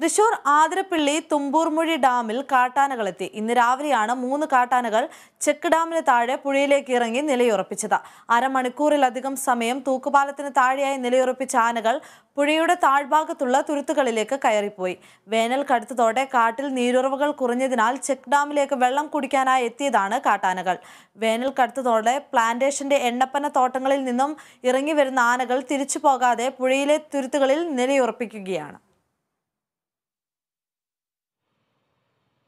തൃശൂർ ആതിരപ്പിള്ളി തുമ്പൂർമുഴി ഡാമിൽ കാട്ടാനകളെത്തി ഇന്ന് രാവിലെയാണ് മൂന്ന് കാട്ടാനകൾ ചെക്ക് ഡാമിന് താഴെ പുഴയിലേക്ക് ഇറങ്ങി നിലയുറപ്പിച്ചത് അരമണിക്കൂറിലധികം സമയം തൂക്കുപാലത്തിന് താഴെയായി നിലയുറപ്പിച്ച ആനകൾ പുഴയുടെ താഴ്ഭാഗത്തുള്ള തുരുത്തുകളിലേക്ക് കയറിപ്പോയി വേനൽ കടുത്തതോടെ കാട്ടിൽ നീരുറവുകൾ കുറഞ്ഞതിനാൽ ചെക്ക് ഡാമിലേക്ക് വെള്ളം കുടിക്കാനായി എത്തിയതാണ് കാട്ടാനകൾ വേനൽ കടുത്തതോടെ പ്ലാന്റേഷന്റെ എണ്ണപ്പന തോട്ടങ്ങളിൽ നിന്നും ഇറങ്ങി വരുന്ന ആനകൾ തിരിച്ചു പോകാതെ പുഴയിലെ തുരുത്തുകളിൽ നിലയുറപ്പിക്കുകയാണ്